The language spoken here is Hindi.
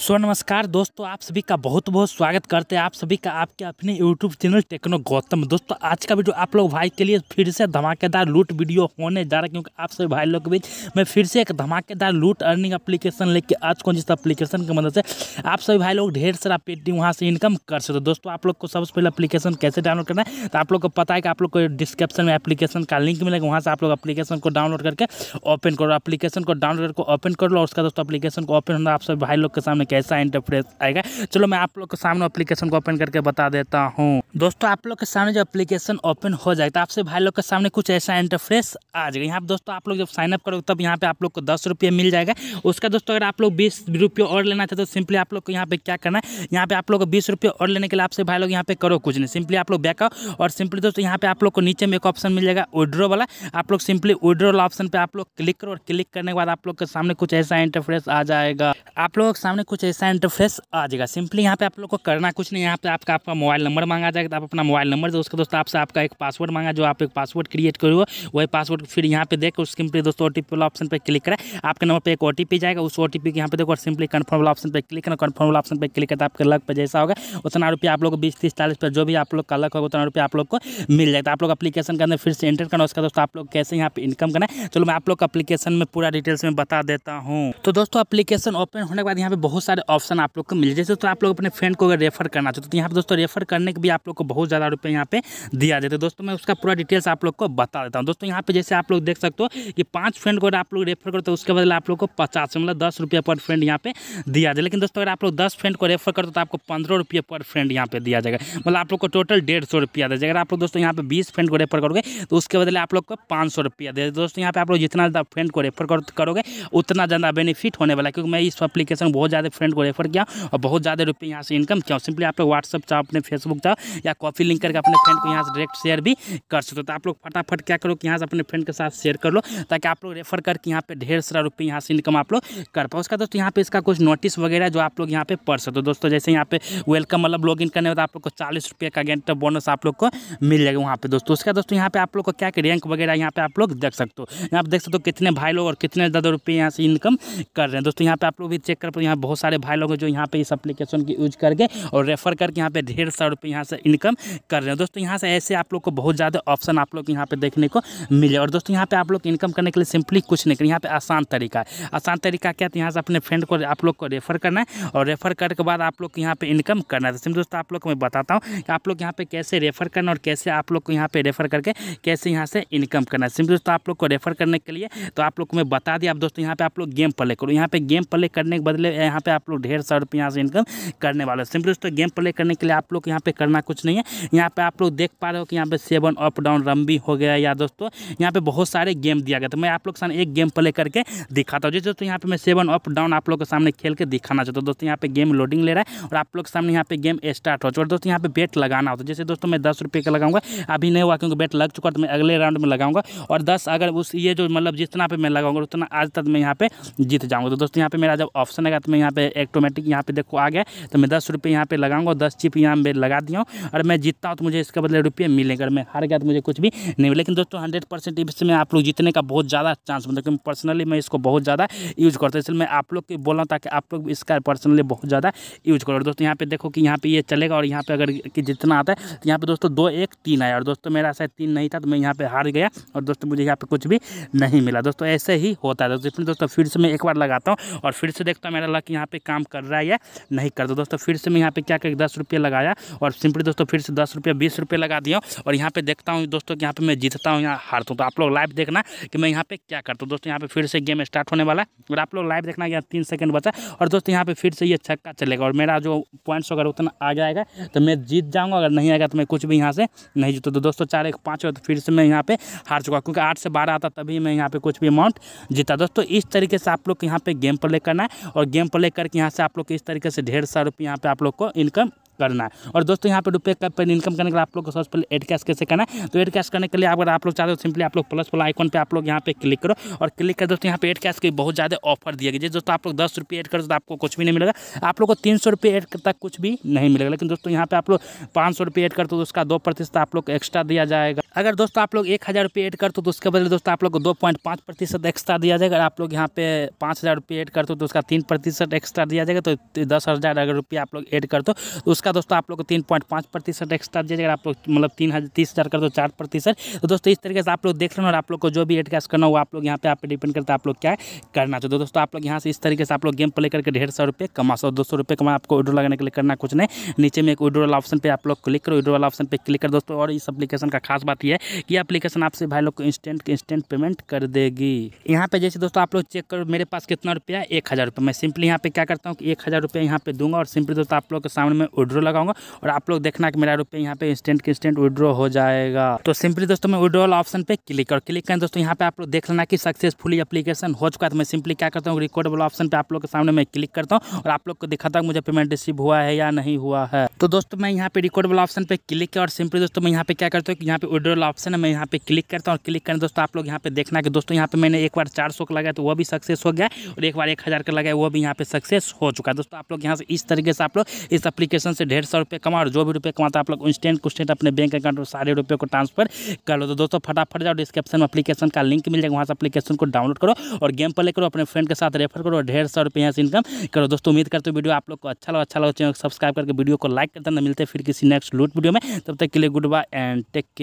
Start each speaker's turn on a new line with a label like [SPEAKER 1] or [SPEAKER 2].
[SPEAKER 1] सो नमस्कार दोस्तों आप सभी का बहुत बहुत स्वागत करते हैं आप सभी का आपके अपने यूट्यूब चैनल टेक्नो गौतम दोस्तों आज का वीडियो आप लोग भाई के लिए फिर से धमाकेदार लूट वीडियो होने जा रहा है क्योंकि आप सभी भाई लोग के बीच मैं फिर से एक धमाकेदार लूट अर्निंग एप्लीकेशन लेके आज कौन जिस एप्लीकेशन की मदद से आप सभी भाई लोग ढेर सारा पेटी वहाँ से इनकम कर सकते हो दोस्तों आप लोग को सबसे पहले अपलीकेशन कैसे डाउनलोड करना है तो आप लोग को पता है कि आप लोग को डिस्क्रिप्शन में एप्लीकेशन का लिंक मिलेगा वहाँ से आप लोग अपलीकेशन को डाउनलोड करके ओपन करो अपलीकेशन को डाउनलोड करके ओपन कर लो उसका दोस्तों अपलीकेशन को ओपन होना आप सभी भाई लोग के सामने में कैसा इंटरफेस आएगा चलो मैं आप लोग के सामने अप्लीकेशन को ओपन करके बता देता हूँ दोस्तों आप लोग के सामने जो अप्लीकेशन ओपन हो जाएगा आपसे भाई लोग के सामने कुछ ऐसा इंटरफेस आ जाएगा यहाँ दोस्तों आप लोग जब साइनअप करोगे तब यहाँ पे आप लोग को दस मिल जाएगा उसका दोस्तों अगर आप लोग बीस और लेना चाहते तो सिंपली आप लोग को यहाँ पे क्या करना है यहाँ पे आप लोग को बीस और लेने के लिए आपसे भाई लोग यहाँ पे करो कुछ नहीं सिंपली आप लोग बैक आओ और सिंपली दोस्तों यहाँ पे आप लोग को नीचे में एक ऑप्शन मिल जाएगा विड्रो वाला आप लोग सिंपली विड्रो वाला ऑप्शन पे आप लोग क्लिक करो और क्लिक करने के बाद आप लोग के सामने कुछ ऐसा इंटरफेस आ जाएगा आप लोग के सामने कुछ ऐसा इंटरफेस आ जाएगा सिंपली यहाँ पे आप लोग को करना कुछ नहीं यहाँ पे आपका आपका मोबाइल नंबर मांगा जाएगा तो आप अपना मोबाइल नंबर दो उसके दोस्तों आपसे आपका एक पासवर्ड मांगा जो आप एक पासवर्ड क्रिएट करो वही पासवर्ड फिर यहाँ पे देखो सिंपली दोस्तों ओ टी वाला ऑप्शन पर क्लिक करें आपके नंबर पर एक ओ जाएगा उस ओ टी पी यहाँ पे देखो सिंपली कन्फर्म वाला ऑप्शन पर क्लिक करना कन्फर्म वाला ऑप्शन पर क्लिक करता आपके लग पर जैसा होगा उतना रुपया आप लोग बीस तीस चालीस पर जो भी आप लोग का लग होगा उतना रुपया आप लोग को मिल जाएगा तो आप लोग अपलीकेशन के अंदर फिर से एंटर करना उसका दोस्तों आप लोग कैसे यहाँ पे इनकम करना चलो मैं आप लोग अपलीकेशन में पूरा डिटेल्स में बता देता हूँ तो दोस्तों अपलीकेशन ओपन होने के बाद यहाँ पे बहुत बहुत सारे ऑप्शन आप लोग को मिले जैसे तो आप लोग अपने फ्रेंड को अगर रेफर करना चाहते तो यहाँ पे दोस्तों रेफर करने के भी आप लोग को बहुत ज़्यादा रुपये यहाँ पे दिया जाता है दोस्तों मैं उसका पूरा डिटेल्स आप लोग को बता देता हूँ दोस्तों यहाँ पे जैसे आप लोग देख सकते हो कि पाँच फ्रेंड को अगर आप लोग रेफर करते हो उसके बदले आप लोग को पचास मतलब दस पर फ्रेंड यहाँ पे दिया जाए लेकिन दोस्तों अगर आप लोग दस फ्रेंड को रेफर करते तो आपको पंद्रह रुपये पर फ्रेंड यहाँ पे दिया जाएगा मतलब आप लोग को टोटल डेढ़ सौ रुपया दे अगर आप लोग दोस्तों यहाँ पे बीस फ्रेंड को रेफर करोगे तो उसके बदले आप लोग को पाँच सौ रुपया दे दोस्तों यहाँ पे आप लोग जितना ज़्यादा फ्रेंड को रेफर करोगे उतना ज़्यादा बेनिफिट होने वाला क्योंकि मैं इस एप्लीकेशन बहुत ज़्यादा एक फ्रेंड को रेफर किया और बहुत ज़्यादा रुपये यहाँ से इनकम किया सिंपली आप लोग व्हाट्सअप चाहो अपने फेसबुक चाहो या कॉपी लिंक करके अपने फ्रेंड को यहाँ से डायरेक्ट शेयर भी कर सकते हो तो आप लोग फटाफट क्या करो कि यहाँ से अपने फ्रेंड के साथ शेयर कर लो ताकि आप लोग रेफर करके यहाँ पे ढेर सारा रुपये यहाँ से इनकम आप लोग कर पाओ उसका दोस्तों यहाँ पर इसका कुछ नोटिस वगैरह जो आप लोग यहाँ पे पढ़ सकते हो दोस्तों जैसे यहाँ पे वेलकम मतलब लॉग इन करने होता आप लोग को चालीस रुपये का गेंट बोनस आप लोग को मिल जाएगा वहाँ पे दोस्तों उसका दोस्तों यहाँ पे आप लोग को क्या रैंक वगैरह यहाँ पे आप लोग देख सकते हो यहाँ पे देख सकते हो कितने भाई लोग और कितने ज़्यादा रुपये यहाँ से इनकम कर रहे हैं दोस्तों यहाँ पे आप लोग भी चेक कर पाओ यहाँ बहुत सारे भाई लोग हैं जो यहाँ पे इस एप्लीकेशन की यूज करके और रेफ़र करके यहाँ पे ढेर सौ रुपये यहाँ से इनकम कर रहे हैं दोस्तों यहाँ से ऐसे आप लोग को बहुत ज़्यादा ऑप्शन आप लोग यहाँ पे देखने को मिले और दोस्तों यहाँ पे आप लोग इनकम करने के लिए सिंपली कुछ नहीं करें यहाँ पे आसान तरीका है आसान तरीका क्या है यहाँ से अपने फ्रेंड को आप लोग को रेफ़र करना है और रेफ़र करके के बाद आप लोग को यहाँ पर इनकम करना है दोस्तों आप लोग को मैं बताता हूँ कि आप लोग यहाँ पर कैसे रेफ़र करना और कैसे आप लोग को यहाँ पर रेफ़र करके कैसे यहाँ से इनकम करना है सिंपली दोस्तों आप लोग को रेफ़र करने के लिए तो आप लोग को मैं बता दिया आप दोस्तों यहाँ पर आप लोग गेम प्ले करो यहाँ पर गेम प्ले करने के बदले यहाँ पर आप लोग ढेर सौ रुपये से इनकम करने वाले सिंपल दोस्तों गेम प्ले करने के लिए आप लोग यहाँ पे करना कुछ नहीं है यहाँ पे आप लोग देख पा रहे हो कि यहाँ पे सेवन अप डाउन रम्बी हो गया या दोस्तों यहाँ पे बहुत सारे गेम दिया गया तो मैं आप लोग सामने एक गेम प्ले करके दिखाता हूँ जी दोस्तों यहाँ पे मैं सेवन अप डाउन आप लोग के सामने खेल के दिखाना चाहता हूँ दोस्तों यहाँ पे गेम लोडिंग ले रहा है और आप लोग के सामने यहाँ पे गेम स्टार्ट हो चुका है दोस्तों यहाँ पे बेट लगाना होता है जैसे दोस्तों मैं दस रुपये का लगाऊंगा अभी नहीं हुआ क्योंकि बेट लग चुका तो मैं अगले राउंड में लगाऊंगा और दस अगर उस ये जो मतलब जितना पे मैं लगाऊंगा उतना आज तक मैं यहाँ पे जीत जाऊँगा तो दोस्तों यहाँ पे मेरा जब ऑप्शन आएगा तो मैं यहाँ पे पे एक्टोमेटिक यहाँ पे देखो आ गया तो मैं दस रुपये यहाँ पे लगाऊंगा दस चिप यहाँ पे लगा दिया हूँ और मैं जीतता हूँ तो मुझे इसके बदले रुपये मिलेंगे अगर मैं हार गया तो मुझे कुछ भी नहीं मिले लेकिन दोस्तों हंड्रेड परसेंट इसमें आप लोग जीतने का बहुत ज़्यादा चांस मतलब क्योंकि पर्सनली मैं इसको बहुत ज़्यादा यूज़ करता हूँ इसलिए मैं आप लोग को बोल रहा हूँ ताकि आप लोग इसका पर्सनली बहुत ज़्यादा यूज़ करो दोस्तों यहाँ पे देखो कि यहाँ पे ये चलेगा और यहाँ पे अगर कि जितना आता है तो यहाँ पे दोस्तों दो एक तीन आया और दोस्तों मेरा शायद तीन नहीं था तो मैं यहाँ पर हार गया और दोस्तों मुझे यहाँ पे कुछ भी नहीं मिला दोस्तों ऐसे ही होता है दोस्तों दोस्तों फिर से मैं एक बार लगाता हूँ और फिर से देखता हूँ मेरा लक यहाँ पे काम कर रहा है या नहीं कर तो दोस्तों फिर से मैं यहाँ पे क्या कर दस रुपये लगाया और सिंपली दोस्तों फिर से दस रुपये बीस रुपये लगा दिया और यहाँ पे देखता हूँ दोस्तों यहाँ पे मैं जीतता हूँ यहाँ हारता हूँ तो आप लोग लाइव देखना कि मैं यहाँ पे क्या करता हूँ दोस्तों यहाँ पे फिर से गेम स्टार्ट होने वाला है और आप लोग लाइव देखना यहाँ तीन सेकंड बचा और दोस्तों यहाँ पे फिर से ये छक्का चलेगा और मेरा जो पॉइंट्स अगर उतना आ जाएगा तो मैं जीत जाऊँगा अगर नहीं आएगा तो मैं कुछ भी यहाँ से नहीं जीतू तो दोस्तों चार एक पाँच तो फिर से मैं यहाँ पे हार चुका क्योंकि आठ से बारह आता तभी मैं यहाँ पे कुछ भी अमाउंट जीता दोस्तों इस तरीके से आप लोग यहाँ पे गेम प्ले करना है और गेम प्ले कर करके यहाँ से आप लोग इस तरीके से ढेर सौ रुपये यहाँ पे आप लोग को इनकम करना है और दोस्तों यहाँ पे रुपये का पेन इनकम करने के लिए आप लोग को सबसे पहले एड कैश कैसे करना है तो एड कैश करने के लिए अगर आप लोग चाहते हो सिंपली आप लोग प्लस वाला आइकॉन पे आप लोग यहाँ पे क्लिक करो और क्लिक कर दोस्तों यहाँ पे एड कैश के बहुत ज़्यादा ऑफर दिया गई दोस्तों आप लोग दस रुपये एड करो तो आपको कुछ भी नहीं मिलेगा आप लोग को तीन सौ रुपये एड तक कुछ भी नहीं मिलेगा लेकिन दोस्तों यहाँ पे आप लोग पाँच सौ रुपये एड करते तो उसका दो प्रतिशत आप लोग एक्स्ट्रा दिया जाएगा अगर दोस्तों आप लोग एक हज़ार रुपये एड करते तो उसके बदले दोस्तों आप लोग को दो पॉइंट पाँच प्रतिशत एक्स्ट्रा दिया जाएगा अगर आप लोग यहाँ पे पाँच हज़ार रुपये एड करते तो उसका तीन प्रतिशत एक्स्ट्रा दिया जाएगा तो दस हज़ार अगर रुपये आप लोग एड करते तो इसका दोस्तों आप लोग को तीन पॉइंट पाँच प्रतिशत एक्स्ट्रा दिया जाएगा आप लोग मतलब तीन हज़ार तीस हज़ार कर दो चार प्रतिशत तो दोस्तों इस तरीके से आप लोग देख लेना और आप लोग को जो भी एड कैश करना हो आप लोग यहाँ पे आप डिपेंड करता है आप लोग क्या करना चाहते दोस्तों आप लोग यहाँ से इस तरीके से आप लोग गेम प्ले करके डेढ़ सौ रुपये कमा सौ दो सौ रुपये कमा आपको विड्रो लगाने के लिए करना कुछ नहीं नीचे में एक विड्रो वाला ऑप्शन पर आप लोग क्लिक करो विड्रो वाला ऑप्शन पर क्लिक कर दोस्तों और इस अपलीकेशन का खास बात यह है कि अपलीकेशन आपसे भाई लोग को इंस्टेंट इंस्टेंट पेमेंट कर देगी यहाँ पे जैसे दोस्तों आप लोग चेक करो मेरे पास कितना रुपया एक हज़ार रुपये मैं सिंपली यहाँ पे क्या करता हूँ कि एक हज़ार रुपये यहाँ पे दूंगा और सिंपली दोस्तों आप लोग के सामने में विड्रो लगाऊंगा और आप लोग देखना कि मेरा रुपये यहाँ पे इंस्टेंट के इंस्टेंट विड्रो हो जाएगा तो सिंपली दोस्तों मैं विड्रॉल ऑप्शन पे क्लिक और क्लिक करें दोस्तों यहाँ पे आप लोग देख लेना कि सक्सेसफुली एप्लीकेशन हो चुका है तो मैं सिंपली क्या करता हूँ रिकॉर्ड वाला ऑप्शन पे आप लोग के सामने मैं क्लिक करता हूँ और आप लोग को दिखाता हूँ मुझे पेमेंट रिसीव हुआ है या नहीं हुआ है तो दोस्तों मैं यहाँ पे रिकॉर्ड वाला ऑप्शन पे क्लिक किया और सिंपली दोस्तों मैं यहाँ पे क्या करता हूँ यहाँ पे विड्रोल ऑप्शन है मैं यहाँ पे क्लिक करता हूँ और क्लिक करें दोस्तों आप लोग यहाँ पे देखना कि दोस्तों यहाँ पे मैंने एक बार चार सौ का लगाया तो वो भी सक्सेस हो गया और एक बार एक हज़ार का लगाया वो भी यहाँ पे सक्सेस हो चुका है दोस्तों आप लोग यहाँ से इस तरीके से आप लोग इस एप्लीकेशन से से डेढ़ सौ रुपये कमाओ जो भी रुपये कमाता आप लोग इंस्टेंट कुस्टेंट तो अपने बैंक अकाउंट में सारे रुपये को ट्रांसफर कर लो तो दोस्तों फटाफट जाओ डिस्क्रिप्शन में अपलीकेशन का लिंक मिल जाएगा वहाँ से अपलीकेशन को डाउनलोड करो और गेम प्ले करो अपने फ्रेंड के साथ रेफर करो ढेर सौ रुपये यहाँ से इनकम करो दोस्तों उम्मीद करते हो वीडियो आप लोग को अच्छा लगा अच्छा लगा तो चैनल सब्सक्राइब करके वीडियो को लाइक करते ना मिलते फिर किसी नेक्स्ट लूट वीडियो में तब तक के लिए goodbye and take care